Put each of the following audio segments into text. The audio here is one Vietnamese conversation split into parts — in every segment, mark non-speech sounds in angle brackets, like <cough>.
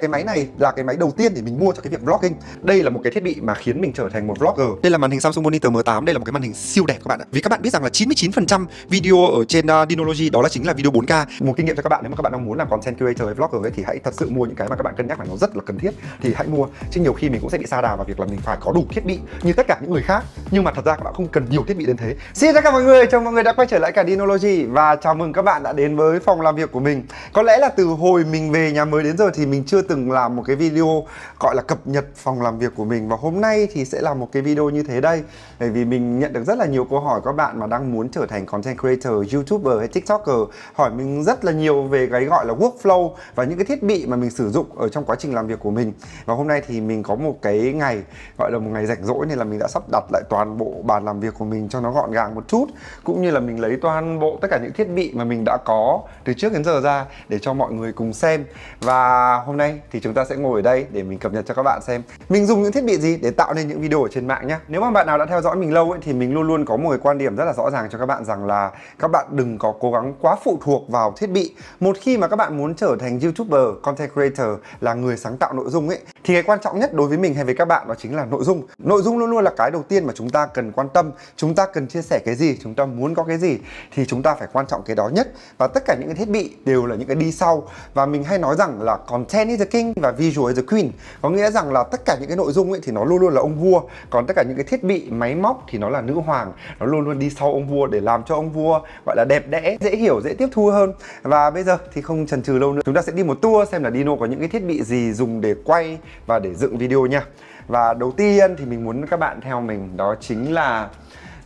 cái máy này là cái máy đầu tiên để mình mua cho cái việc vlogging đây là một cái thiết bị mà khiến mình trở thành một vlogger đây là màn hình Samsung Monitor M8 đây là một cái màn hình siêu đẹp các bạn ạ vì các bạn biết rằng là 99% video ở trên uh, Dinology đó là chính là video 4K một kinh nghiệm cho các bạn nếu mà các bạn đang muốn làm content creator hay vlogger ấy, thì hãy thật sự mua những cái mà các bạn cân nhắc là nó rất là cần thiết thì hãy mua chứ nhiều khi mình cũng sẽ bị xa đà vào việc là mình phải có đủ thiết bị như tất cả những người khác nhưng mà thật ra các bạn không cần nhiều thiết bị đến thế xin chào các mọi người chào mọi người đã quay trở lại cả Dinology và chào mừng các bạn đã đến với phòng làm việc của mình có lẽ là từ hồi mình về nhà mới đến giờ thì mình chưa chưa từng làm một cái video gọi là cập nhật phòng làm việc của mình và hôm nay thì sẽ là một cái video như thế đây bởi vì mình nhận được rất là nhiều câu hỏi các bạn mà đang muốn trở thành content creator, youtuber hay tiktoker hỏi mình rất là nhiều về cái gọi là workflow và những cái thiết bị mà mình sử dụng ở trong quá trình làm việc của mình và hôm nay thì mình có một cái ngày gọi là một ngày rảnh rỗi nên là mình đã sắp đặt lại toàn bộ bàn làm việc của mình cho nó gọn gàng một chút cũng như là mình lấy toàn bộ tất cả những thiết bị mà mình đã có từ trước đến giờ ra để cho mọi người cùng xem và hôm nay nhanh thì chúng ta sẽ ngồi ở đây để mình cập nhật cho các bạn xem mình dùng những thiết bị gì để tạo nên những video ở trên mạng nhé nếu mà bạn nào đã theo dõi mình lâu ấy, thì mình luôn luôn có một cái quan điểm rất là rõ ràng cho các bạn rằng là các bạn đừng có cố gắng quá phụ thuộc vào thiết bị một khi mà các bạn muốn trở thành youtuber content creator là người sáng tạo nội dung ấy thì cái quan trọng nhất đối với mình hay với các bạn đó chính là nội dung nội dung luôn luôn là cái đầu tiên mà chúng ta cần quan tâm chúng ta cần chia sẻ cái gì chúng ta muốn có cái gì thì chúng ta phải quan trọng cái đó nhất và tất cả những cái thiết bị đều là những cái đi sau và mình hay nói rằng là content is the king và visual is the queen có nghĩa rằng là tất cả những cái nội dung ấy thì nó luôn luôn là ông vua còn tất cả những cái thiết bị máy móc thì nó là nữ hoàng nó luôn luôn đi sau ông vua để làm cho ông vua gọi là đẹp đẽ dễ hiểu dễ tiếp thu hơn và bây giờ thì không chần chừ lâu nữa chúng ta sẽ đi một tour xem là Dino có những cái thiết bị gì dùng để quay và để dựng video nha và đầu tiên thì mình muốn các bạn theo mình đó chính là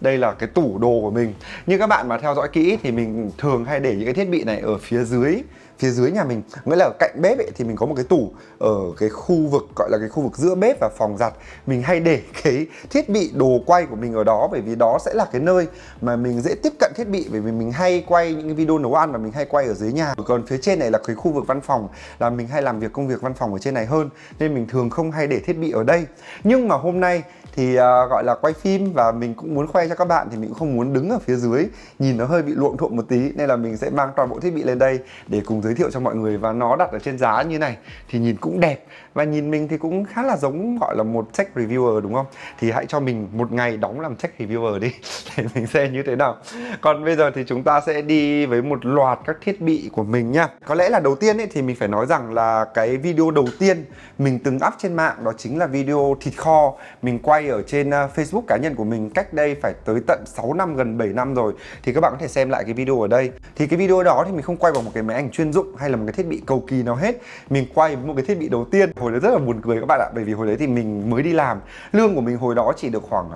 đây là cái tủ đồ của mình như các bạn mà theo dõi kỹ thì mình thường hay để những cái thiết bị này ở phía dưới phía dưới nhà mình nghĩa là ở cạnh bếp ấy, thì mình có một cái tủ ở cái khu vực gọi là cái khu vực giữa bếp và phòng giặt mình hay để <laughs> cái thiết bị đồ quay của mình ở đó bởi vì đó sẽ là cái nơi mà mình dễ tiếp cận thiết bị bởi vì mình hay quay những video nấu ăn và mình hay quay ở dưới nhà còn phía trên này là cái khu vực văn phòng là mình hay làm việc công việc văn phòng ở trên này hơn nên mình thường không hay để thiết bị ở đây nhưng mà hôm nay thì à, gọi là quay phim và mình cũng muốn khoe cho các bạn thì mình cũng không muốn đứng ở phía dưới nhìn nó hơi bị luộm thuộm một tí nên là mình sẽ mang toàn bộ thiết bị lên đây để cùng giới thiệu cho mọi người và nó đặt ở trên giá như này thì nhìn cũng đẹp và nhìn mình thì cũng khá là giống gọi là một tech reviewer đúng không thì hãy cho mình một ngày đóng làm tech reviewer đi <laughs> để mình xem như thế nào còn bây giờ thì chúng ta sẽ đi với một loạt các thiết bị của mình nha có lẽ là đầu tiên ấy, thì mình phải nói rằng là cái video đầu tiên mình từng up trên mạng đó chính là video thịt kho mình quay like ở trên à, Facebook cá nhân của mình cách đây phải tới tận 6 năm gần 7 năm rồi thì các bạn có thể xem lại cái video ở đây. Thì cái video đó thì mình không quay bằng một cái máy ảnh chuyên dụng hay là một cái thiết bị cầu kỳ nào hết. Mình quay với một cái thiết bị đầu tiên. Hồi đấy rất là buồn cười các bạn ạ, bởi vì hồi đấy thì mình mới đi làm. Lương của mình hồi đó chỉ được khoảng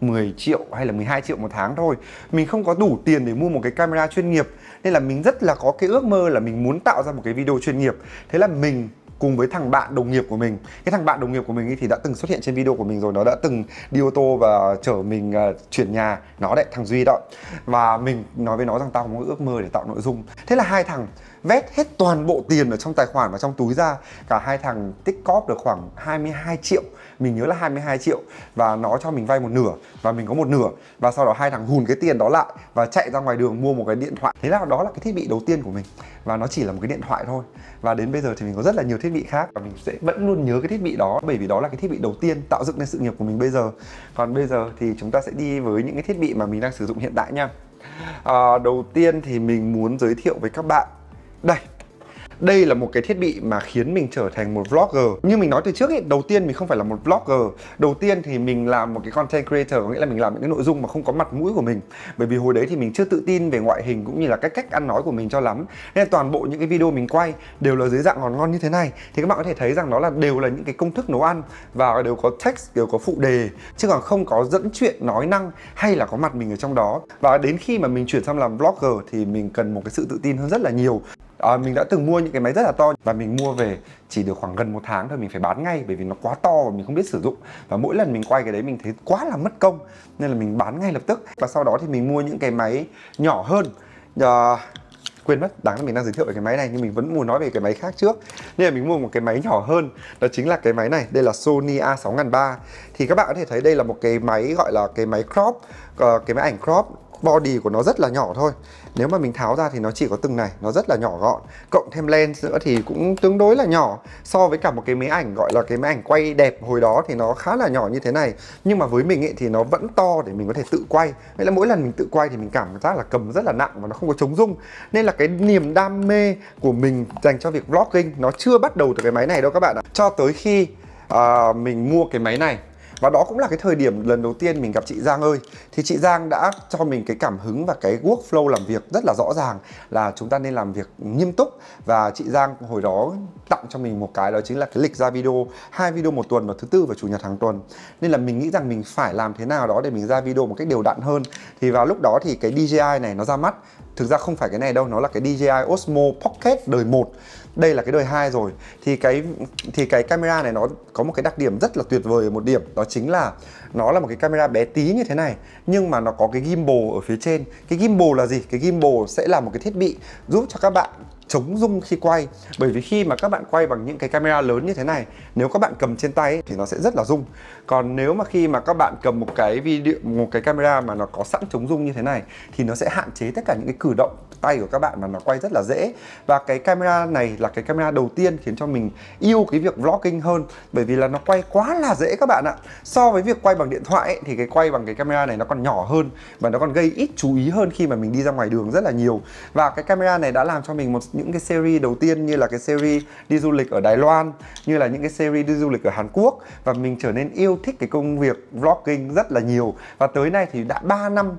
10 à, triệu hay là 12 triệu một tháng thôi Mình không có đủ tiền để mua một cái camera chuyên nghiệp Nên là mình rất là có cái ước mơ là mình muốn tạo ra một cái video chuyên nghiệp Thế là mình cùng với thằng bạn đồng nghiệp của mình cái thằng bạn đồng nghiệp của mình ấy thì đã từng xuất hiện trên video của mình rồi nó đã từng đi ô tô và chở mình uh, chuyển nhà nó đấy thằng duy đó và mình nói với nó rằng tao có ước mơ để tạo nội dung thế là hai thằng vét hết toàn bộ tiền ở trong tài khoản và trong túi ra cả hai thằng tích cóp được khoảng 22 triệu mình nhớ là 22 triệu và nó cho mình vay một nửa và mình có một nửa và sau đó hai thằng hùn cái tiền đó lại và chạy ra ngoài đường mua một cái điện thoại thế là đó là cái thiết bị đầu tiên của mình và nó chỉ là một cái điện thoại thôi và đến bây giờ thì mình có rất là nhiều thiết bị khác và mình sẽ vẫn luôn nhớ cái thiết bị đó bởi vì đó là cái thiết bị đầu tiên tạo dựng nên sự nghiệp của mình bây giờ còn bây giờ thì chúng ta sẽ đi với những cái thiết bị mà mình đang sử dụng hiện tại nha à, đầu tiên thì mình muốn giới thiệu với các bạn đây, đây là một cái thiết bị mà khiến mình trở thành một vlogger như mình nói từ trước ấy đầu tiên mình không phải là một vlogger đầu tiên thì mình làm một cái content creator có nghĩa là mình làm những cái nội dung mà không có mặt mũi của mình bởi vì hồi đấy thì mình chưa tự tin về ngoại hình cũng như là cách cách ăn nói của mình cho lắm nên toàn bộ những cái video mình quay đều là dưới dạng ngon ngon như thế này thì các bạn có thể thấy rằng nó là đều là những cái công thức nấu ăn và đều có text đều có phụ đề chứ còn không có dẫn chuyện nói năng hay là có mặt mình ở trong đó và đến khi mà mình chuyển sang làm vlogger thì mình cần một cái sự tự tin hơn rất là nhiều à, mình đã từng mua những cái máy rất là to và mình mua về chỉ được khoảng gần một tháng thôi mình phải bán ngay bởi vì nó quá to và mình không biết sử dụng và mỗi lần mình quay cái đấy mình thấy quá là mất công nên là mình bán ngay lập tức và sau đó thì mình mua những cái máy nhỏ hơn à, quên mất đáng là mình đang giới thiệu về cái máy này nhưng mình vẫn muốn nói về cái máy khác trước nên là mình mua một cái máy nhỏ hơn đó chính là cái máy này đây là Sony A6303 thì các bạn có thể thấy đây là một cái máy gọi là cái máy crop à, cái máy ảnh crop body của nó rất là nhỏ thôi nếu mà mình tháo ra thì nó chỉ có từng này nó rất là nhỏ gọn cộng thêm lens nữa thì cũng tương đối là nhỏ so với cả một cái máy ảnh gọi là cái máy ảnh quay đẹp hồi đó thì nó khá là nhỏ như thế này nhưng mà với mình ấy, thì nó vẫn to để mình có thể tự quay nghĩa là mỗi lần mình tự quay thì mình cảm giác là cầm rất là nặng và nó không có chống rung nên là cái niềm đam mê của mình dành cho việc vlogging nó chưa bắt đầu từ cái máy này đâu các bạn ạ cho tới khi uh, mình mua cái máy này và đó cũng là cái thời điểm lần đầu tiên mình gặp chị Giang ơi thì chị Giang đã cho mình cái cảm hứng và cái workflow làm việc rất là rõ ràng là chúng ta nên làm việc nghiêm túc và chị Giang hồi đó tặng cho mình một cái đó chính là cái lịch ra video hai video một tuần vào thứ tư và chủ nhật hàng tuần nên là mình nghĩ rằng mình phải làm thế nào đó để mình ra video một cách đều đặn hơn thì vào lúc đó thì cái DJI này nó ra mắt thực ra không phải cái này đâu nó là cái DJI Osmo Pocket đời 1 đây là cái đời 2 rồi thì cái thì cái camera này nó có một cái đặc điểm rất là tuyệt vời một điểm đó chính là nó là một cái camera bé tí như thế này nhưng mà nó có cái gimbal ở phía trên cái gimbal là gì cái gimbal sẽ là một cái thiết bị giúp cho các bạn chống rung khi quay bởi vì khi mà các bạn quay bằng những cái camera lớn như thế này nếu các bạn cầm trên tay thì nó sẽ rất là rung còn nếu mà khi mà các bạn cầm một cái video một cái camera mà nó có sẵn chống rung như thế này thì nó sẽ hạn chế tất cả những cái cử động tay của các bạn mà nó quay rất là dễ và cái camera này là cái camera đầu tiên khiến cho mình yêu cái việc vlogging hơn bởi vì là nó quay quá là dễ các bạn ạ so với việc quay bằng điện thoại ấy, thì cái quay bằng cái camera này nó còn nhỏ hơn và nó còn gây ít chú ý hơn khi mà mình đi ra ngoài đường rất là nhiều và cái camera này đã làm cho mình một những những cái series đầu tiên như là cái series đi du lịch ở Đài Loan như là những cái series đi du lịch ở Hàn Quốc và mình trở nên yêu thích cái công việc vlogging rất là nhiều và tới nay thì đã 3 năm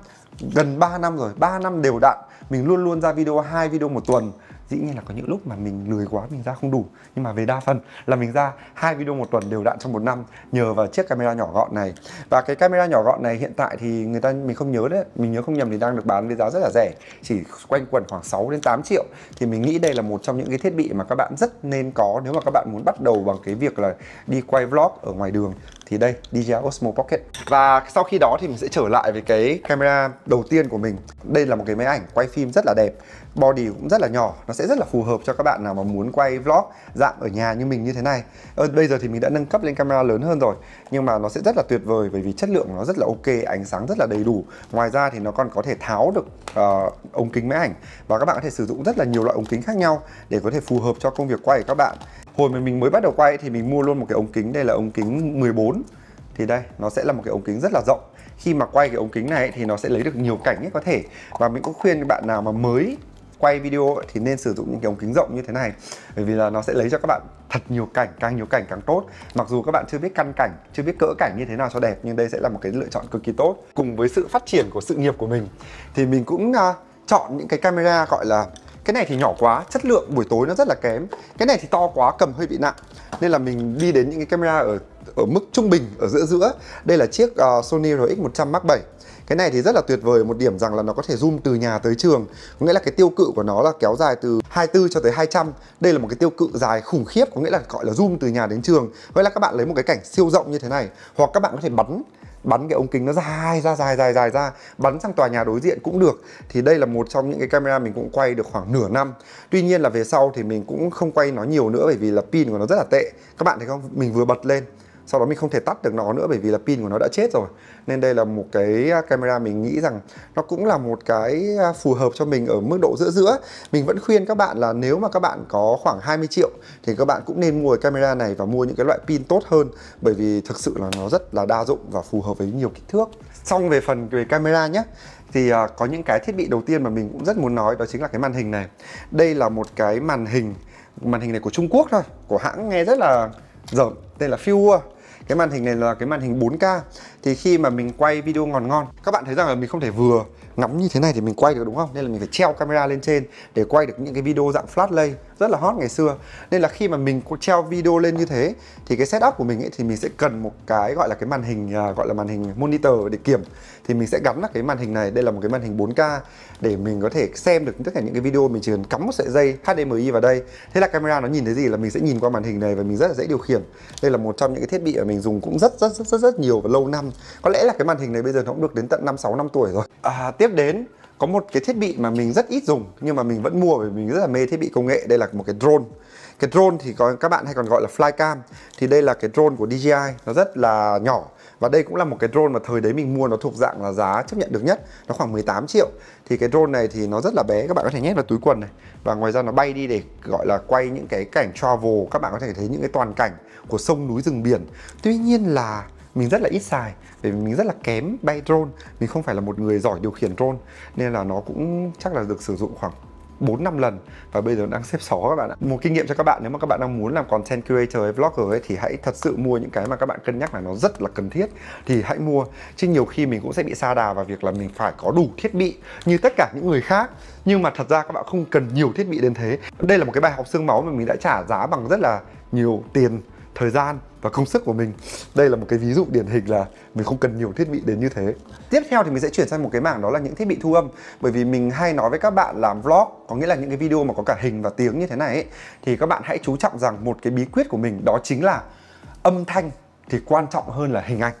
gần 3 năm rồi 3 năm đều đặn mình luôn luôn ra video hai video một tuần dĩ nhiên là có những lúc mà mình lười quá mình ra không đủ nhưng mà về đa phần là mình ra hai video một tuần đều đặn trong một năm nhờ vào chiếc camera nhỏ gọn này và cái camera nhỏ gọn này hiện tại thì người ta mình không nhớ đấy mình nhớ không nhầm thì đang được bán với giá rất là rẻ chỉ quanh quẩn khoảng 6 đến 8 triệu thì mình nghĩ đây là một trong những cái thiết bị mà các bạn rất nên có nếu mà các bạn muốn bắt đầu bằng cái việc là đi quay vlog ở ngoài đường thì đây DJI Osmo Pocket và sau khi đó thì mình sẽ trở lại với cái camera đầu tiên của mình đây là một cái máy ảnh quay phim rất là đẹp body cũng rất là nhỏ nó sẽ rất là phù hợp cho các bạn nào mà muốn quay vlog dạng ở nhà như mình như thế này ờ, bây giờ thì mình đã nâng cấp lên camera lớn hơn rồi nhưng mà nó sẽ rất là tuyệt vời bởi vì chất lượng nó rất là ok ánh sáng rất là đầy đủ ngoài ra thì nó còn có thể tháo được uh, ống kính máy ảnh và các bạn có thể sử dụng rất là nhiều loại ống kính khác nhau để có thể phù hợp cho công việc quay của các bạn hồi mà mình mới bắt đầu quay thì mình mua luôn một cái ống kính đây là ống kính 14 thì đây nó sẽ là một cái ống kính rất là rộng khi mà quay cái ống kính này thì nó sẽ lấy được nhiều cảnh nhất có thể và mình cũng khuyên các bạn nào mà mới quay video thì nên sử dụng những cái ống kính rộng như thế này bởi vì là nó sẽ lấy cho các bạn thật nhiều cảnh càng nhiều cảnh càng tốt mặc dù các bạn chưa biết căn cảnh chưa biết cỡ cảnh như thế nào cho đẹp nhưng đây sẽ là một cái lựa chọn cực kỳ tốt cùng với sự phát triển của sự nghiệp của mình thì mình cũng uh, chọn những cái camera gọi là cái này thì nhỏ quá chất lượng buổi tối nó rất là kém cái này thì to quá cầm hơi bị nặng nên là mình đi đến những cái camera ở ở mức trung bình ở giữa giữa đây là chiếc uh, Sony RX100 Mark 7 cái này thì rất là tuyệt vời một điểm rằng là nó có thể zoom từ nhà tới trường có nghĩa là cái tiêu cự của nó là kéo dài từ 24 cho tới 200 đây là một cái tiêu cự dài khủng khiếp có nghĩa là gọi là zoom từ nhà đến trường vậy là các bạn lấy một cái cảnh siêu rộng như thế này hoặc các bạn có thể bắn bắn cái ống kính nó dài ra dài dài dài ra bắn sang tòa nhà đối diện cũng được thì đây là một trong những cái camera mình cũng quay được khoảng nửa năm tuy nhiên là về sau thì mình cũng không quay nó nhiều nữa bởi vì là pin của nó rất là tệ các bạn thấy không mình vừa bật lên sau đó mình không thể tắt được nó nữa bởi vì là pin của nó đã chết rồi nên đây là một cái à, camera mình nghĩ rằng nó cũng là một cái à, phù hợp cho mình ở mức độ giữa giữa mình vẫn khuyên các bạn là nếu mà các bạn có khoảng 20 triệu thì các bạn cũng nên mua cái camera này và mua những cái loại pin tốt hơn bởi vì thực sự là nó rất là đa dụng và phù hợp với nhiều kích thước xong về phần về camera nhé thì à, có những cái thiết bị đầu tiên mà mình cũng rất muốn nói đó chính là cái màn hình này đây là một cái màn hình màn hình này của Trung Quốc thôi của hãng nghe rất là dởm tên là Fuel cái màn hình này là cái màn hình 4K thì khi mà mình quay video ngon ngon các bạn thấy rằng là mình không thể vừa ngắm như thế này thì mình quay được đúng không nên là mình phải treo camera lên trên để quay được những cái video dạng flat lay rất là hot ngày xưa nên là khi mà mình treo video lên như thế thì cái setup của mình ấy, thì mình sẽ cần một cái gọi là cái màn hình à, gọi là màn hình monitor để kiểm thì mình sẽ gắn là cái màn hình này đây là một cái màn hình 4K để mình có thể xem được tất cả những cái video mình chỉ cần cắm một sợi dây HDMI vào đây thế là camera nó nhìn thấy gì là mình sẽ nhìn qua màn hình này và mình rất là dễ điều khiển đây là một trong những cái thiết bị mà mình dùng cũng rất rất rất rất, rất nhiều và lâu năm có lẽ là cái màn hình này bây giờ nó cũng được đến tận 5 6 năm tuổi rồi. À, tiếp đến có một cái thiết bị mà mình rất ít dùng nhưng mà mình vẫn mua vì mình rất là mê thiết bị công nghệ đây là một cái drone cái drone thì có các bạn hay còn gọi là flycam thì đây là cái drone của DJI nó rất là nhỏ và đây cũng là một cái drone mà thời đấy mình mua nó thuộc dạng là giá chấp nhận được nhất nó khoảng 18 triệu thì cái drone này thì nó rất là bé các bạn có thể nhét vào túi quần này và ngoài ra nó bay đi để gọi là quay những cái cảnh travel các bạn có thể thấy những cái toàn cảnh của sông núi rừng biển tuy nhiên là mình rất là ít xài vì mình rất là kém bay drone mình không phải là một người giỏi điều khiển drone nên là nó cũng chắc là được sử dụng khoảng 4 năm lần và bây giờ đang xếp xó các bạn ạ. Một kinh nghiệm cho các bạn nếu mà các bạn đang muốn làm content creator hay vlogger ấy thì hãy thật sự mua những cái mà các bạn cân nhắc là nó rất là cần thiết thì hãy mua. Chứ nhiều khi mình cũng sẽ bị xa đà vào việc là mình phải có đủ thiết bị như tất cả những người khác nhưng mà thật ra các bạn không cần nhiều thiết bị đến thế. Đây là một cái bài học xương máu mà mình đã trả giá bằng rất là nhiều tiền thời gian và công sức của mình đây là một cái ví dụ điển hình là mình không cần nhiều thiết bị đến như thế tiếp theo thì mình sẽ chuyển sang một cái mảng đó là những thiết bị thu âm bởi vì mình hay nói với các bạn làm vlog có nghĩa là những cái video mà có cả hình và tiếng như thế này ấy, thì các bạn hãy chú trọng rằng một cái bí quyết của mình đó chính là âm thanh thì quan trọng hơn là hình ảnh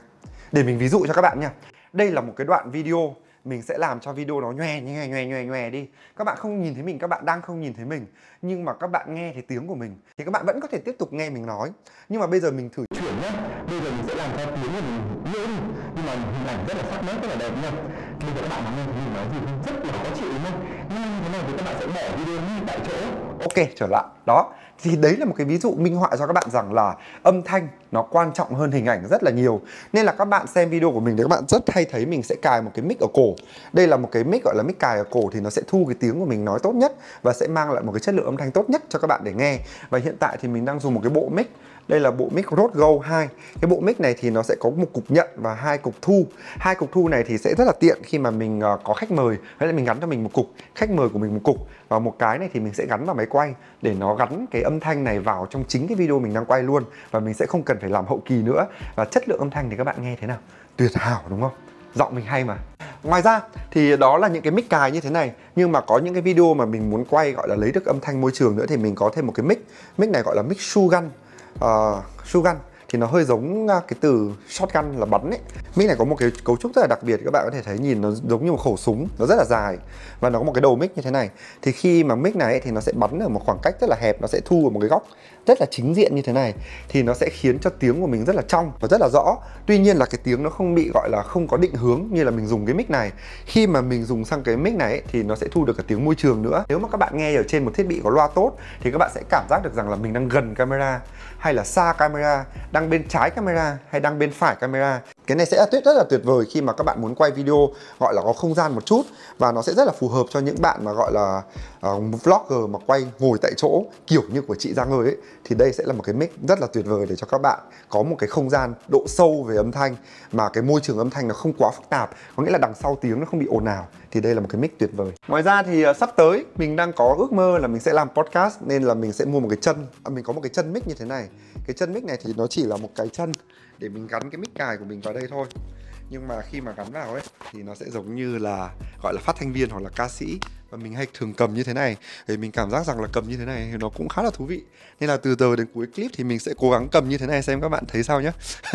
để mình ví dụ cho các bạn nha đây là một cái đoạn video mình sẽ làm cho video nó nhòe nhòe nhòe nhòe nhòe đi các bạn không nhìn thấy mình các bạn đang không nhìn thấy mình nhưng mà các bạn nghe thấy tiếng của mình thì các bạn vẫn có thể tiếp tục nghe mình nói nhưng mà bây giờ mình thử chuyển nhé bây giờ mình sẽ làm cho tiếng của mình nhưng mà hình ảnh rất là sắc nét rất là đẹp nha thì các bạn nghe mình nói gì không rất là khó chịu đúng không nhưng thế này thì các bạn sẽ bỏ video ngay tại chỗ ok trở lại đó thì đấy là một cái ví dụ minh họa cho các bạn rằng là âm thanh nó quan trọng hơn hình ảnh rất là nhiều nên là các bạn xem video của mình thì các bạn rất hay thấy mình sẽ cài một cái mic ở cổ đây là một cái mic gọi là mic cài ở cổ thì nó sẽ thu cái tiếng của mình nói tốt nhất và sẽ mang lại một cái chất lượng âm thanh tốt nhất cho các bạn để nghe và hiện tại thì mình đang dùng một cái bộ mic đây là bộ mic Rode Go 2 cái bộ mic này thì nó sẽ có một cục nhận và hai cục thu hai cục thu này thì sẽ rất là tiện khi mà mình ờ, có khách mời hay là mình gắn cho mình một cục khách mời của mình một cục và một cái này thì mình sẽ gắn vào máy quay để nó gắn cái âm thanh này vào trong chính cái video mình đang quay luôn và mình sẽ không cần phải làm hậu kỳ nữa và chất lượng âm thanh thì các bạn nghe thế nào tuyệt hảo đúng không giọng mình hay mà Ngoài ra thì đó là những cái mic cài như thế này Nhưng mà có những cái video mà mình muốn quay gọi là lấy được âm thanh môi trường nữa Thì mình có thêm một cái mic Mic này gọi là mic Sugan uh, ờ, shotgun thì nó hơi giống à, cái từ shotgun là bắn ấy mic này có một cái cấu trúc rất là đặc biệt các bạn có thể thấy nhìn nó giống như một khẩu súng nó rất là dài và nó có một cái đầu mic như thế này thì khi mà mic này thì nó sẽ bắn ở một khoảng cách rất là hẹp nó sẽ thu ở một cái góc rất là chính diện như thế này thì nó sẽ khiến cho tiếng của mình rất là trong và rất là rõ tuy nhiên là cái tiếng nó không bị gọi là không có định hướng như là mình dùng cái mic này khi mà mình dùng sang cái mic này thì nó sẽ thu được cả tiếng môi trường nữa nếu mà các bạn nghe ở trên một thiết bị có loa tốt thì các bạn sẽ cảm giác được rằng là mình đang gần camera hay là xa camera đang bên trái camera hay đang bên phải camera cái này sẽ tuyết rất là tuyệt vời khi mà các bạn muốn quay video gọi là có không gian một chút và nó sẽ rất là phù hợp cho những bạn mà gọi là uh, vlogger mà quay ngồi tại chỗ kiểu như của chị Giang ơi ấy thì đây sẽ là một cái mic rất là tuyệt vời để cho các bạn có một cái không gian độ sâu về âm thanh mà cái môi trường âm thanh nó không quá phức tạp có nghĩa là đằng sau tiếng nó không bị ồn ào thì đây là một cái mic tuyệt vời ngoài ra thì à, sắp tới mình đang có ước mơ là mình sẽ làm podcast nên là mình sẽ mua một cái chân à, mình có một cái chân mic như thế này cái chân mic này thì nó chỉ là một cái chân để mình gắn cái mic cài của mình vào đây thôi nhưng mà khi mà gắn vào ấy thì nó sẽ giống như là gọi là phát thanh viên hoặc là ca sĩ và mình hay thường cầm như thế này thì mình cảm giác rằng là cầm như thế này thì nó cũng khá là thú vị nên là từ từ đến cuối clip thì mình sẽ cố gắng cầm như thế này xem các bạn thấy sao nhé <laughs>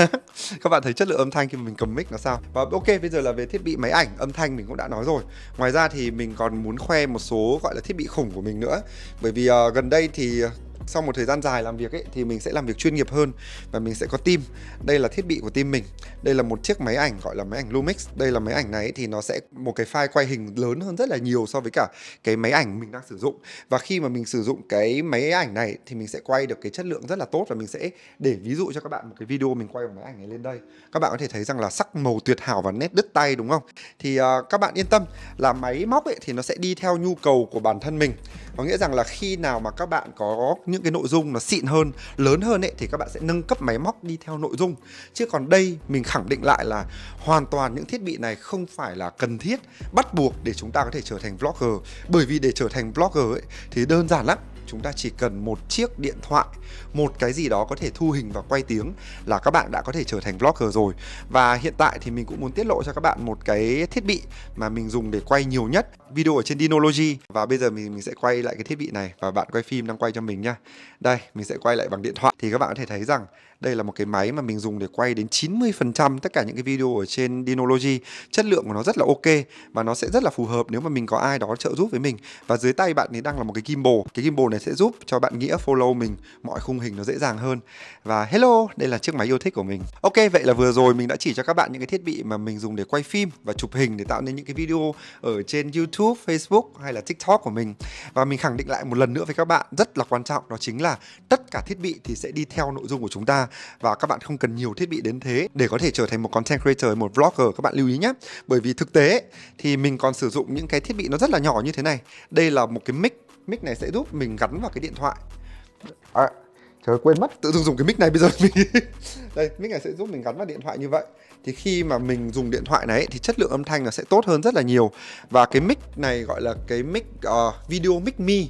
các bạn thấy chất lượng âm thanh khi mà mình cầm mic nó sao và ok bây giờ là về thiết bị máy ảnh âm thanh mình cũng đã nói rồi ngoài ra thì mình còn muốn khoe một số gọi là thiết bị khủng của mình nữa bởi vì uh, gần đây thì sau một thời gian dài làm việc ấy thì mình sẽ làm việc chuyên nghiệp hơn và mình sẽ có team đây là thiết bị của team mình đây là một chiếc máy ảnh gọi là máy ảnh Lumix đây là máy ảnh này thì nó sẽ một cái file quay hình lớn hơn rất là nhiều so với cả cái máy ảnh mình đang sử dụng và khi mà mình sử dụng cái máy ảnh này thì mình sẽ quay được cái chất lượng rất là tốt và mình sẽ để ví dụ cho các bạn một cái video mình quay bằng máy ảnh này lên đây các bạn có thể thấy rằng là sắc màu tuyệt hảo và nét đứt tay đúng không thì uh, các bạn yên tâm là máy móc ấy thì nó sẽ đi theo nhu cầu của bản thân mình có nghĩa rằng là khi nào mà các bạn có những cái nội dung nó xịn hơn lớn hơn ấy thì các bạn sẽ nâng cấp máy móc đi theo nội dung chứ còn đây mình khẳng định lại là hoàn toàn những thiết bị này không phải là cần thiết bắt buộc để chúng ta có thể trở thành vlogger bởi vì để trở thành vlogger ấy thì đơn giản lắm chúng ta chỉ cần một chiếc điện thoại một cái gì đó có thể thu hình và quay tiếng là các bạn đã có thể trở thành vlogger rồi và hiện tại thì mình cũng muốn tiết lộ cho các bạn một cái thiết bị mà mình dùng để quay nhiều nhất video ở trên Dinology và bây giờ mình mình sẽ quay lại cái thiết bị này và bạn quay phim đang quay cho mình nhá, đây mình sẽ quay lại bằng điện thoại thì các bạn có thể thấy rằng đây là một cái máy mà mình dùng để quay đến 90% tất cả những cái video ở trên Dinology. Chất lượng của nó rất là ok và nó sẽ rất là phù hợp nếu mà mình có ai đó trợ giúp với mình. Và dưới tay bạn ấy đang là một cái gimbal. Cái gimbal này sẽ giúp cho bạn nghĩa follow mình mọi khung hình nó dễ dàng hơn. Và hello, đây là chiếc máy yêu thích của mình. Ok, vậy là vừa rồi mình đã chỉ cho các bạn những cái thiết bị mà mình dùng để quay phim và chụp hình để tạo nên những cái video ở trên YouTube, Facebook hay là TikTok của mình. Và mình khẳng định lại một lần nữa với các bạn rất là quan trọng đó chính là tất cả thiết bị thì sẽ đi theo nội dung của chúng ta và các bạn không cần nhiều thiết bị đến thế để có thể trở thành một content creator, một vlogger các bạn lưu ý nhé. Bởi vì thực tế thì mình còn sử dụng những cái thiết bị nó rất là nhỏ như thế này. Đây là một cái mic, mic này sẽ giúp mình gắn vào cái điện thoại. À, trời quên mất tự dưng dùng cái mic này bây giờ mình <laughs> đây mic này sẽ giúp mình gắn vào điện thoại như vậy thì khi mà mình dùng điện thoại này thì chất lượng âm thanh nó sẽ tốt hơn rất là nhiều và cái mic này gọi là cái mic uh, video mic mi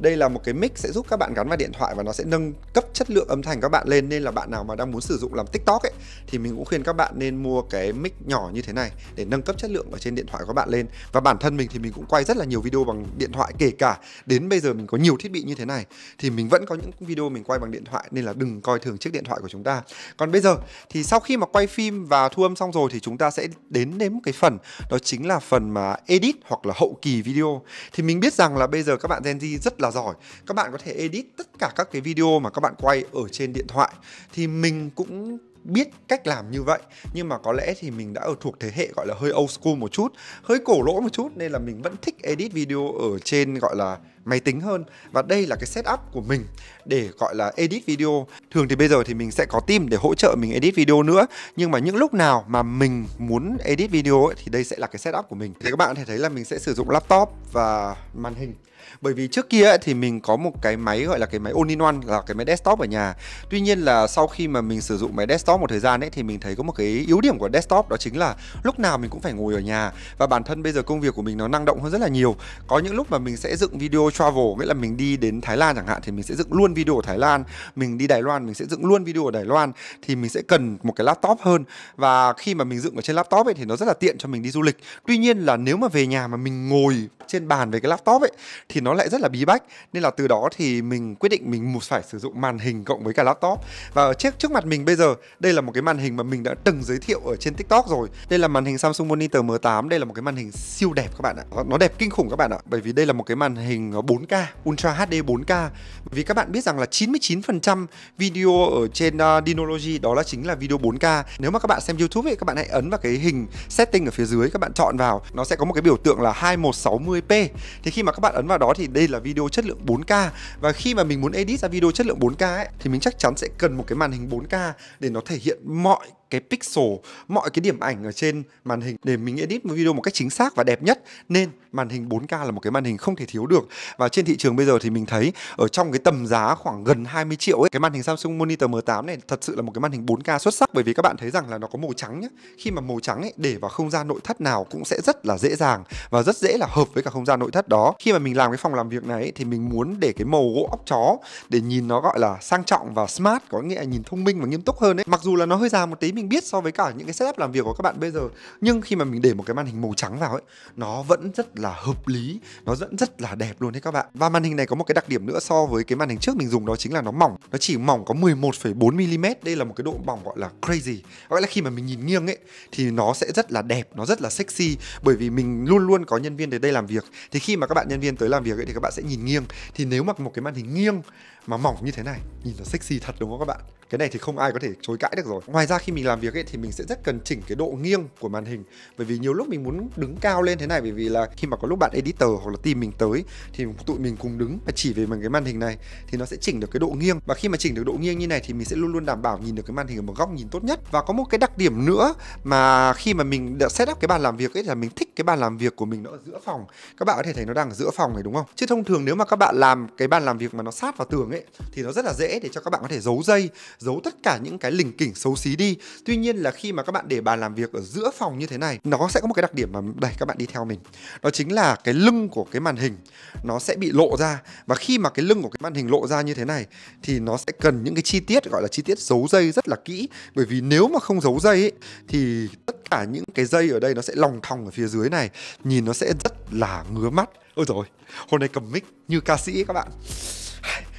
đây là một cái mic sẽ giúp các bạn gắn vào điện thoại và nó sẽ nâng cấp chất lượng âm thanh các bạn lên nên là bạn nào mà đang muốn sử dụng làm tiktok ấy thì mình cũng khuyên các bạn nên mua cái mic nhỏ như thế này để nâng cấp chất lượng ở trên điện thoại của các bạn lên và bản thân mình thì mình cũng quay rất là nhiều video bằng điện thoại kể cả đến bây giờ mình có nhiều thiết bị như thế này thì mình vẫn có những video mình quay bằng điện thoại nên là đừng coi thường chiếc điện thoại của chúng ta còn bây giờ thì sau khi mà quay phim và thu âm xong rồi thì chúng ta sẽ đến đến một cái phần đó chính là phần mà edit hoặc là hậu kỳ video thì mình biết rằng là bây giờ các bạn Gen Z rất là là giỏi các bạn có thể edit tất cả các cái video mà các bạn quay ở trên điện thoại thì mình cũng biết cách làm như vậy nhưng mà có lẽ thì mình đã ở thuộc thế hệ gọi là hơi old school một chút hơi cổ lỗ một chút nên là mình vẫn thích edit video ở trên gọi là máy tính hơn và đây là cái setup của mình để gọi là edit video thường thì bây giờ thì mình sẽ có team để hỗ trợ mình edit video nữa nhưng mà những lúc nào mà mình muốn edit video ấy, thì đây sẽ là cái setup của mình thì các bạn có thể thấy là mình sẽ sử dụng laptop và màn hình bởi vì trước kia thì mình có một cái máy gọi là cái máy all-in-one là cái máy desktop ở nhà tuy nhiên là sau khi mà mình sử dụng máy desktop một thời gian ấy thì mình thấy có một cái yếu điểm của desktop đó chính là lúc nào mình cũng phải ngồi ở nhà và bản thân bây giờ công việc của mình nó năng động hơn rất là nhiều có những lúc mà mình sẽ dựng video go travel nghĩa là mình đi đến Thái Lan chẳng hạn thì mình sẽ dựng luôn video ở Thái Lan mình đi Đài Loan mình sẽ dựng luôn video ở Đài Loan thì mình sẽ cần một cái laptop hơn và khi mà mình dựng ở trên laptop ấy thì nó rất là tiện cho mình đi du lịch tuy nhiên là nếu mà về nhà mà mình ngồi trên bàn với cái laptop ấy thì nó lại rất là bí bách nên là từ đó thì mình quyết định mình phải sử dụng màn hình cộng với cả laptop và ở trước trước mặt mình bây giờ đây là một cái màn hình mà mình đã từng giới thiệu ở trên TikTok rồi đây là màn hình Samsung Monitor M8 đây là một cái màn hình siêu đẹp các bạn ạ nó đẹp kinh khủng các bạn ạ bởi vì đây là một cái màn hình ờ, nó 4K, Ultra HD 4K. Vì các bạn biết rằng là 99% video ở trên uh, Dinology đó là chính là video 4K. Nếu mà các bạn xem YouTube ấy, các bạn hãy ấn vào cái hình setting ở phía dưới các bạn chọn vào, nó sẽ có một cái biểu tượng là 2160p. Thì khi mà các bạn ấn vào đó thì đây là video chất lượng 4K và khi mà mình muốn edit ra video chất lượng 4K ấy thì mình chắc chắn sẽ cần một cái màn hình 4K để nó thể hiện mọi cái pixel, mọi cái điểm ảnh ở trên màn hình để mình edit một video một cách chính xác và đẹp nhất nên màn hình 4K là một cái màn hình không thể thiếu được. Và trên thị trường bây giờ thì mình thấy ở trong cái tầm giá khoảng gần 20 triệu ấy, cái màn hình Samsung Monitor M8 này thật sự là một cái màn hình 4K xuất sắc bởi vì các bạn thấy rằng là nó có màu trắng nhá Khi mà màu trắng ấy để vào không gian nội thất nào cũng sẽ rất là dễ dàng và rất dễ là hợp với cả không gian nội thất đó. Khi mà mình làm cái phòng làm việc này ấy, thì mình muốn để cái màu gỗ óc chó để nhìn nó gọi là sang trọng và smart có nghĩa là nhìn thông minh và nghiêm túc hơn ấy. Mặc dù là nó hơi già một tí mình mình biết so với cả những cái setup làm việc của các bạn bây giờ nhưng khi mà mình để một cái màn hình màu trắng vào ấy nó vẫn rất là hợp lý nó vẫn rất là đẹp luôn đấy các bạn và màn hình này có một cái đặc điểm nữa so với cái màn hình trước mình dùng đó chính là nó mỏng nó chỉ mỏng có 11,4 mm đây là một cái độ mỏng gọi là crazy gọi là khi mà mình nhìn nghiêng ấy thì nó sẽ rất là đẹp nó rất là sexy bởi vì mình luôn luôn có nhân viên tới đây làm việc thì khi mà các bạn nhân viên tới làm việc ấy thì các bạn sẽ nhìn nghiêng thì nếu mặc một cái màn hình nghiêng mà mỏng như thế này nhìn nó sexy thật đúng không các bạn cái này thì không ai có thể chối cãi được rồi ngoài ra khi mình làm việc ấy thì mình sẽ rất cần chỉnh cái độ nghiêng của màn hình bởi vì nhiều lúc mình muốn đứng cao lên thế này bởi vì là khi mà có lúc bạn editor hoặc là team mình tới thì tụi mình cùng đứng và chỉ về mình cái màn hình này thì nó sẽ chỉnh được cái độ nghiêng và khi mà chỉnh được độ nghiêng như này thì mình sẽ luôn luôn đảm bảo nhìn được cái màn hình ở một góc nhìn tốt nhất và có một cái đặc điểm nữa mà khi mà mình đã set up cái bàn làm việc ấy là mình thích cái bàn làm việc của mình nó ở giữa phòng các bạn có thể thấy nó đang ở giữa phòng này đúng không chứ thông thường nếu mà các bạn làm cái bàn làm việc mà nó sát vào tường ấy thì nó rất là dễ để cho các bạn có thể giấu dây giấu tất cả những cái lình kỉnh xấu xí đi tuy nhiên là khi mà các bạn để bàn làm việc ở giữa phòng như thế này nó sẽ có một cái đặc điểm mà đây các bạn đi theo mình đó chính là cái lưng của cái màn hình nó sẽ bị lộ ra và khi mà cái lưng của cái màn hình lộ ra như thế này thì nó sẽ cần những cái chi tiết gọi là chi tiết giấu dây rất là kỹ bởi vì nếu mà không giấu dây ấy, thì tất cả những cái dây ở đây nó sẽ lòng thòng ở phía dưới này nhìn nó sẽ rất là ngứa mắt ôi rồi hôm nay cầm mic như ca sĩ ấy các bạn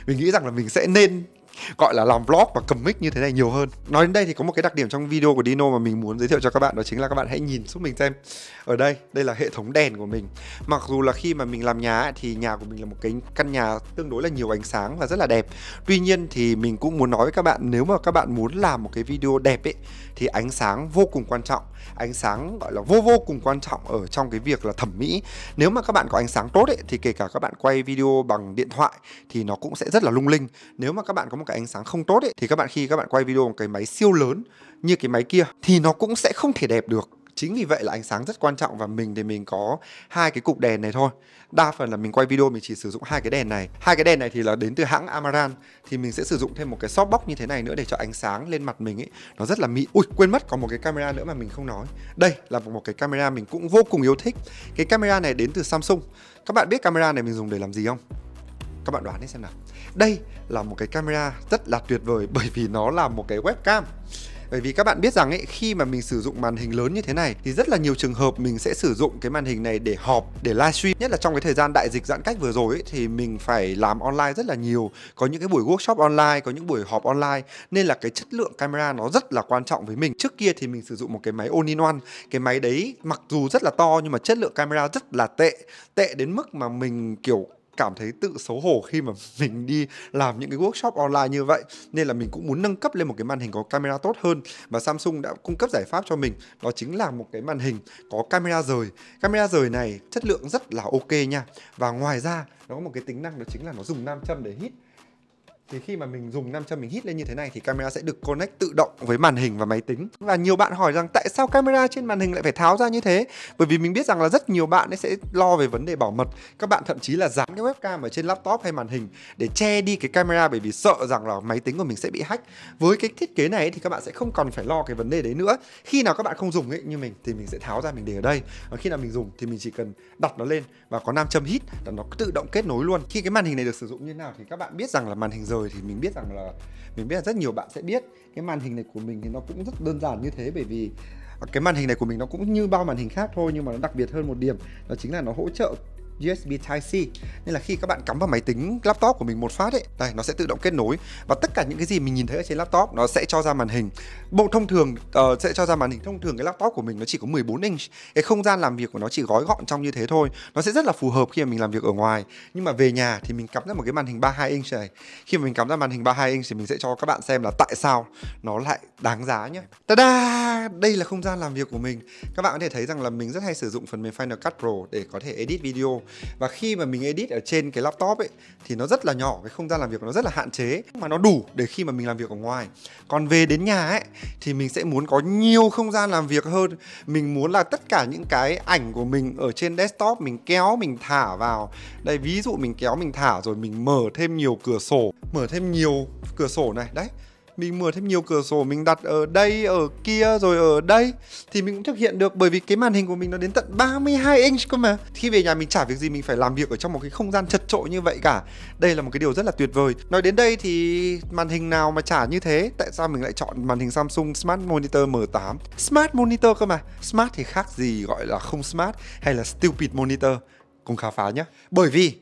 mình nghĩ rằng là mình sẽ nên gọi là làm vlog và cầm mic như thế này nhiều hơn nói đến đây thì có một cái đặc điểm trong video của Dino mà mình muốn giới thiệu cho các bạn đó chính là các bạn hãy nhìn giúp mình xem ở đây đây là hệ thống đèn của mình mặc dù là khi mà mình làm nhà thì nhà của mình là một cái căn nhà tương đối là nhiều ánh sáng và rất là đẹp tuy nhiên thì mình cũng muốn nói với các bạn nếu mà các bạn muốn làm một cái video đẹp ấy thì ánh sáng vô cùng quan trọng ánh sáng gọi là vô vô cùng quan trọng ở trong cái việc là thẩm mỹ nếu mà các bạn có ánh sáng tốt ấy, thì kể cả các bạn quay video bằng điện thoại thì nó cũng sẽ rất là lung linh nếu mà các bạn có một cái ánh sáng không tốt ấy, thì các bạn khi các bạn quay video một cái máy siêu lớn như cái máy kia thì nó cũng sẽ không thể đẹp được chính vì vậy là ánh sáng rất quan trọng và mình thì mình có hai cái cục đèn này thôi đa phần là mình quay video mình chỉ sử dụng hai cái đèn này hai cái đèn này thì là đến từ hãng Amaran thì mình sẽ sử dụng thêm một cái shop box như thế này nữa để cho ánh sáng lên mặt mình ấy nó rất là mịn ui quên mất có một cái camera nữa mà mình không nói đây là một cái camera mình cũng vô cùng yêu thích cái camera này đến từ Samsung các bạn biết camera này mình dùng để làm gì không các bạn đoán đi xem nào đây là một cái camera rất là tuyệt vời bởi vì nó là một cái webcam bởi vì các bạn biết rằng ấy khi mà mình sử dụng màn hình lớn như thế này thì rất là nhiều trường hợp mình sẽ sử dụng cái màn hình này để họp để livestream nhất là trong cái thời gian đại dịch giãn cách vừa rồi ấy, thì mình phải làm online rất là nhiều có những cái buổi workshop online có những buổi họp online nên là cái chất lượng camera nó rất là quan trọng với mình trước kia thì mình sử dụng một cái máy all in one cái máy đấy mặc dù rất là to nhưng mà chất lượng camera rất là tệ tệ đến mức mà mình kiểu cảm thấy tự xấu hổ khi mà <laughs> mình đi làm những cái workshop online như vậy nên là mình cũng muốn nâng cấp lên một cái màn hình có camera tốt hơn và Samsung đã cung cấp giải pháp cho mình đó chính là một cái màn hình có camera rời camera rời này chất lượng rất là ok nha và ngoài ra nó có một cái tính năng đó chính là nó dùng nam châm để hít thì khi mà mình dùng nam châm mình hít lên như thế này thì camera sẽ được connect tự động với màn hình và máy tính và nhiều bạn hỏi rằng tại sao camera trên màn hình lại phải tháo ra như thế bởi vì mình biết rằng là rất nhiều bạn ấy sẽ lo về vấn đề bảo mật các bạn thậm chí là dán cái webcam ở trên laptop hay màn hình để che đi cái camera bởi vì sợ rằng là máy tính của mình sẽ bị hack với cái thiết kế này thì các bạn sẽ không còn phải lo cái vấn đề đấy nữa khi nào các bạn không dùng ấy như mình thì mình sẽ tháo ra mình để ở đây và khi nào mình dùng thì mình chỉ cần đặt nó lên và có nam châm hít là nó tự động kết nối luôn khi cái màn hình này được sử dụng như nào thì các bạn biết rằng là màn hình giờ rồi thì mình biết rằng là mình biết là rất nhiều bạn sẽ biết cái màn hình này của mình thì nó cũng rất đơn giản như thế bởi vì cái màn hình này của mình nó cũng như bao màn hình khác thôi nhưng mà nó đặc biệt hơn một điểm đó chính là nó hỗ trợ USB Type-C nên là khi các bạn cắm vào máy tính laptop của mình một phát ấy đây nó sẽ tự động kết nối và tất cả những cái gì mình nhìn thấy ở trên laptop nó sẽ cho ra màn hình bộ thông thường uh, sẽ cho ra màn hình thông thường cái laptop của mình nó chỉ có 14 inch cái không gian làm việc của nó chỉ gói gọn trong như thế thôi nó sẽ rất là phù hợp khi mà mình làm việc ở ngoài nhưng mà về nhà thì mình cắm ra một cái màn hình 32 inch này khi mà mình cắm ra màn hình 32 inch thì mình sẽ cho các bạn xem là tại sao nó lại đáng giá nhé ta-da đây là không gian làm việc của mình các bạn có thể thấy rằng là mình rất hay sử dụng phần mềm Final Cut Pro để có thể edit video và khi mà mình edit ở trên cái laptop ấy thì nó rất là nhỏ cái không gian làm việc nó rất là hạn chế mà nó đủ để khi mà mình làm việc ở ngoài còn về đến nhà ấy thì mình sẽ muốn có nhiều không gian làm việc hơn mình muốn là tất cả những cái ảnh của mình ở trên desktop mình kéo mình thả vào đây ví dụ mình kéo mình thả rồi mình mở thêm nhiều cửa sổ mở thêm nhiều cửa sổ này đấy mình mở thêm nhiều cửa sổ mình đặt ở đây ở kia rồi ở đây thì mình cũng thực hiện được bởi vì cái màn hình của mình nó đến tận 32 inch cơ mà khi về nhà mình chả việc gì mình phải làm việc ở trong một cái không gian chật trội như vậy cả đây là một cái điều rất là tuyệt vời nói đến đây thì màn hình nào mà chả như thế tại sao mình lại chọn màn hình Samsung Smart Monitor M8 Smart Monitor cơ mà Smart thì khác gì gọi là không smart hay là stupid monitor cùng khám phá nhé bởi vì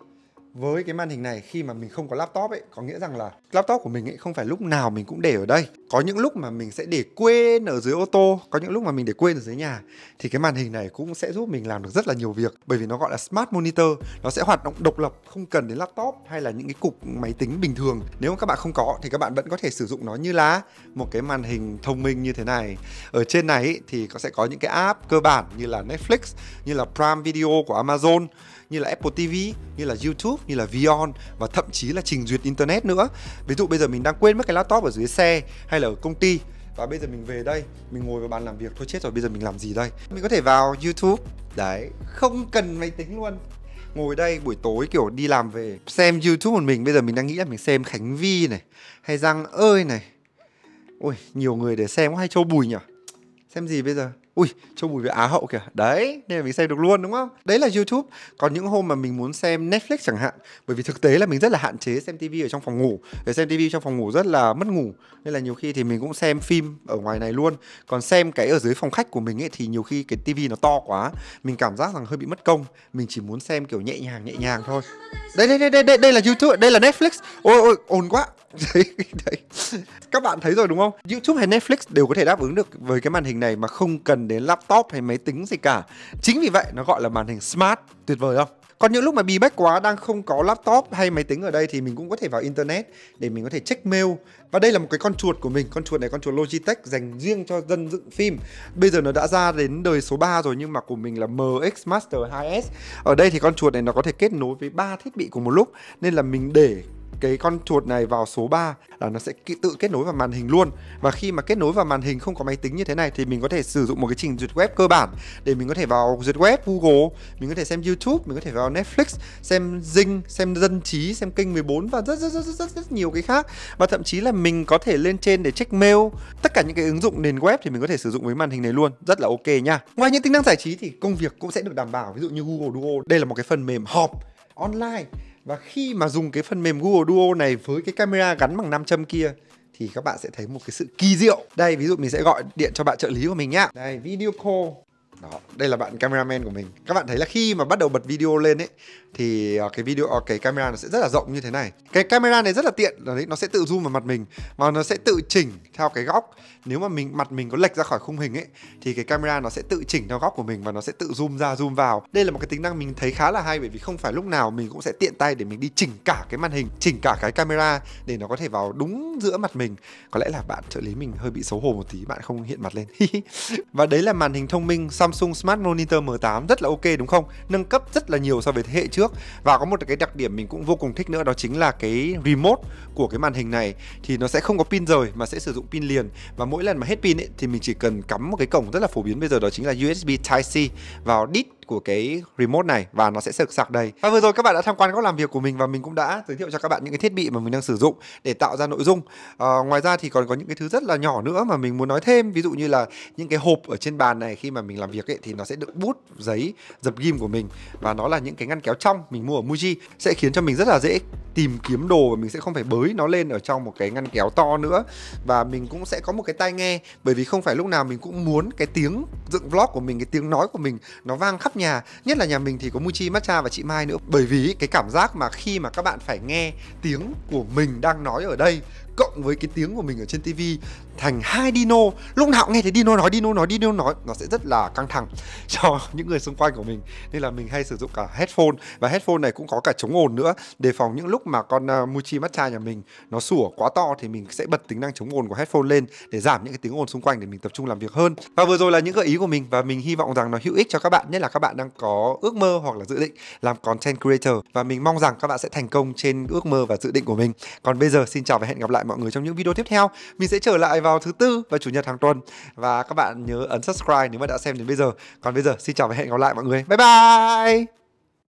với cái màn hình này khi mà mình không có laptop ấy có nghĩa rằng là laptop của mình ấy không phải lúc nào mình cũng để ở đây có những lúc mà mình sẽ để quên ở dưới ô tô có những lúc mà mình để quên ở dưới nhà thì cái màn hình này cũng sẽ giúp mình làm được rất là nhiều việc bởi vì nó gọi là smart monitor nó sẽ hoạt động độc lập không cần đến laptop hay là những cái cục máy tính bình thường nếu các bạn không có thì các bạn vẫn có thể sử dụng nó như là một cái màn hình thông minh như thế này ở trên này ấy, thì có sẽ có những cái app cơ bản như là Netflix như là Prime Video của Amazon như là Apple TV, như là YouTube, như là Vion và thậm chí là trình duyệt internet nữa. Ví dụ bây giờ mình đang quên mất cái laptop ở dưới xe hay là ở công ty và bây giờ mình về đây mình ngồi vào bàn làm việc thôi chết rồi bây giờ mình làm gì đây mình có thể vào youtube đấy không cần máy tính luôn ngồi đây buổi tối kiểu đi làm về xem youtube một mình bây giờ mình đang nghĩ là mình xem khánh vi này hay giang ơi này ôi nhiều người để xem quá hay châu bùi nhỉ xem gì bây giờ ui trông mùi về á hậu kìa đấy nên là mình xem được luôn đúng không đấy là youtube còn những hôm mà mình muốn xem netflix chẳng hạn bởi vì thực tế là mình rất là hạn chế xem tv ở trong phòng ngủ để xem tv trong phòng ngủ rất là mất ngủ nên là nhiều khi thì mình cũng xem phim ở ngoài này luôn còn xem cái ở dưới phòng khách của mình ấy thì nhiều khi cái tv nó to quá mình cảm giác rằng hơi bị mất công mình chỉ muốn xem kiểu nhẹ nhàng nhẹ nhàng thôi đây đây đây đây đây, đây là youtube đây là netflix ôi ôi ồn quá <laughs> đấy, đấy các bạn thấy rồi đúng không youtube hay netflix đều có thể đáp ứng được với cái màn hình này mà không cần đến laptop hay máy tính gì cả. Chính vì vậy nó gọi là màn hình smart, tuyệt vời không? Còn những lúc mà bí bách quá đang không có laptop hay máy tính ở đây thì mình cũng có thể vào internet để mình có thể check mail. Và đây là một cái con chuột của mình, con chuột này con chuột Logitech dành riêng cho dân dựng phim. Bây giờ nó đã ra đến đời số 3 rồi nhưng mà của mình là MX Master 2S. Ở đây thì con chuột này nó có thể kết nối với ba thiết bị cùng một lúc nên là mình để cái con chuột này vào số 3 là nó sẽ tự kết nối vào màn hình luôn và khi mà kết nối vào màn hình không có máy tính như thế này thì mình có thể sử dụng một cái trình duyệt web cơ bản để mình có thể vào duyệt web Google mình có thể xem YouTube mình có thể vào Netflix xem Zing xem dân trí xem kênh 14 và rất rất rất rất rất, rất nhiều cái khác và thậm chí là mình có thể lên trên để check mail tất cả những cái ứng dụng nền web thì mình có thể sử dụng với màn hình này luôn rất là ok nha ngoài những tính năng giải trí thì công việc cũng sẽ được đảm bảo ví dụ như Google Duo đây là một cái phần mềm họp online và khi mà dùng cái phần mềm Google Duo này với cái camera gắn bằng nam châm kia thì các bạn sẽ thấy một cái sự kỳ diệu. Đây ví dụ mình sẽ gọi điện cho bạn trợ lý của mình nhá. Đây video call. Đó, đây là bạn cameraman của mình. Các bạn thấy là khi mà bắt đầu bật video lên ấy thì ờ, cái video ờ, cái camera nó sẽ rất là rộng như thế này cái camera này rất là tiện là đấy nó sẽ tự zoom vào mặt mình mà nó sẽ tự chỉnh theo cái góc nếu mà mình mặt mình có lệch ra khỏi khung hình ấy thì cái camera nó sẽ tự chỉnh theo góc của mình và nó sẽ tự zoom ra zoom vào đây là một cái tính năng mình thấy khá là hay bởi vì không phải lúc nào mình cũng sẽ tiện tay để mình đi chỉnh cả cái màn hình chỉnh cả cái camera để nó có thể vào đúng giữa mặt mình có lẽ là bạn trợ lý mình hơi bị xấu hổ một tí bạn không hiện mặt lên <laughs> và đấy là màn hình thông minh Samsung Smart Monitor M8 rất là ok đúng không nâng cấp rất là nhiều so với thế hệ trước trước và có một cái đặc điểm mình cũng vô cùng thích nữa đó chính là cái remote của cái màn hình này thì nó sẽ không có pin rời mà sẽ sử dụng pin liền và mỗi lần mà hết pin ấy, thì mình chỉ cần cắm một cái cổng rất là phổ biến bây giờ đó chính là USB Type C vào đít của cái remote này và nó sẽ sực sạc đầy và vừa rồi các bạn đã tham quan góc làm việc của mình và mình cũng đã giới thiệu cho các bạn những cái thiết bị mà mình đang sử dụng để tạo ra nội dung à, ngoài ra thì còn có những cái thứ rất là nhỏ nữa mà mình muốn nói thêm ví dụ như là những cái hộp ở trên bàn này khi mà mình làm việc ấy, thì nó sẽ đựng bút giấy dập ghim của mình và nó là những cái ngăn kéo trong mình mua ở Muji sẽ khiến cho mình rất là dễ tìm kiếm đồ và mình sẽ không phải bới nó lên ở trong một cái ngăn kéo to nữa và mình cũng sẽ có một cái tai nghe bởi vì không phải lúc nào mình cũng muốn cái tiếng dựng vlog của mình cái tiếng nói của mình nó vang khắp nhà nhất là nhà mình thì có Muchi Matcha và chị Mai nữa bởi vì cái cảm giác mà khi mà các bạn phải nghe tiếng của mình đang nói ở đây cộng với cái tiếng của mình ở trên tivi thành hai dino lúc nào nghe thấy dino nói dino nói dino nói nó sẽ rất là căng thẳng <laughs> cho những người xung quanh của mình nên là mình hay sử dụng cả headphone và headphone này cũng có cả chống ồn nữa đề phòng những lúc mà con uh, Muchi Matcha nhà mình nó sủa quá to thì mình sẽ bật tính năng chống ồn của headphone lên để giảm những cái tiếng ồn xung quanh để mình tập trung làm việc hơn và vừa rồi là những gợi ý của mình và mình hy vọng rằng nó hữu ích cho các bạn nhất là các bạn đang có ước mơ hoặc là dự định làm content creator và mình mong rằng các bạn sẽ thành công trên ước mơ và dự định của mình còn bây giờ xin chào và hẹn gặp lại mọi người trong những video tiếp theo. Mình sẽ trở lại vào thứ tư và chủ nhật hàng tuần. Và các bạn nhớ ấn subscribe nếu mà đã xem đến bây giờ. Còn bây giờ xin chào và hẹn gặp lại mọi người. Bye bye.